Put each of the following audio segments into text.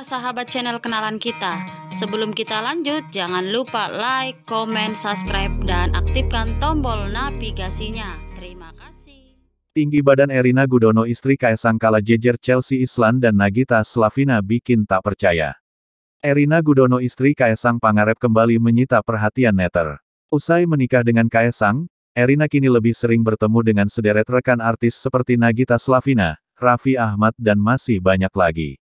Para sahabat channel kenalan kita. Sebelum kita lanjut, jangan lupa like, comment, subscribe, dan aktifkan tombol navigasinya. Terima kasih. Tinggi badan Erina Gudono istri Kaisang kala jejer Chelsea Islan dan Nagita Slavina bikin tak percaya. Erina Gudono istri Kaisang Pangarep kembali menyita perhatian netter. Usai menikah dengan Kaisang, Erina kini lebih sering bertemu dengan sederet rekan artis seperti Nagita Slavina, Raffi Ahmad dan masih banyak lagi.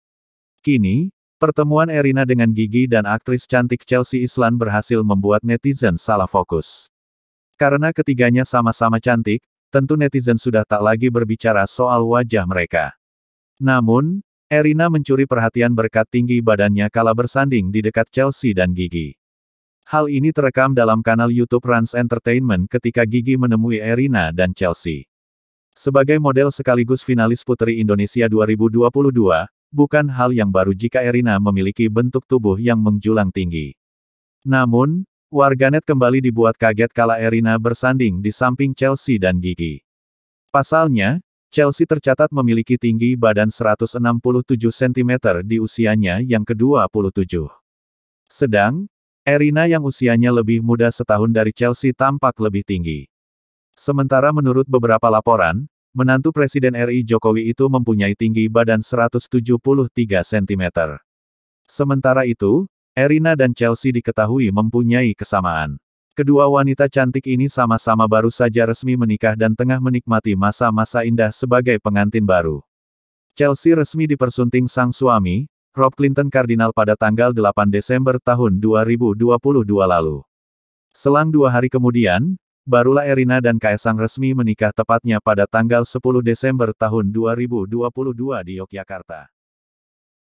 Kini, pertemuan Erina dengan Gigi dan aktris cantik Chelsea Islan berhasil membuat netizen salah fokus. Karena ketiganya sama-sama cantik, tentu netizen sudah tak lagi berbicara soal wajah mereka. Namun, Erina mencuri perhatian berkat tinggi badannya kala bersanding di dekat Chelsea dan Gigi. Hal ini terekam dalam kanal YouTube Rans Entertainment ketika Gigi menemui Erina dan Chelsea. Sebagai model sekaligus finalis Putri Indonesia 2022, bukan hal yang baru jika Erina memiliki bentuk tubuh yang menjulang tinggi. Namun, warganet kembali dibuat kaget kala Erina bersanding di samping Chelsea dan Gigi. Pasalnya, Chelsea tercatat memiliki tinggi badan 167 cm di usianya yang ke-27. Sedang, Erina yang usianya lebih muda setahun dari Chelsea tampak lebih tinggi. Sementara menurut beberapa laporan, Menantu Presiden RI Jokowi itu mempunyai tinggi badan 173 cm. Sementara itu, Erina dan Chelsea diketahui mempunyai kesamaan. Kedua wanita cantik ini sama-sama baru saja resmi menikah dan tengah menikmati masa-masa indah sebagai pengantin baru. Chelsea resmi dipersunting sang suami, Rob Clinton Cardinal pada tanggal 8 Desember tahun 2022 lalu. Selang dua hari kemudian, barulah Erina dan Kaisang resmi menikah tepatnya pada tanggal 10 Desember tahun 2022 di Yogyakarta.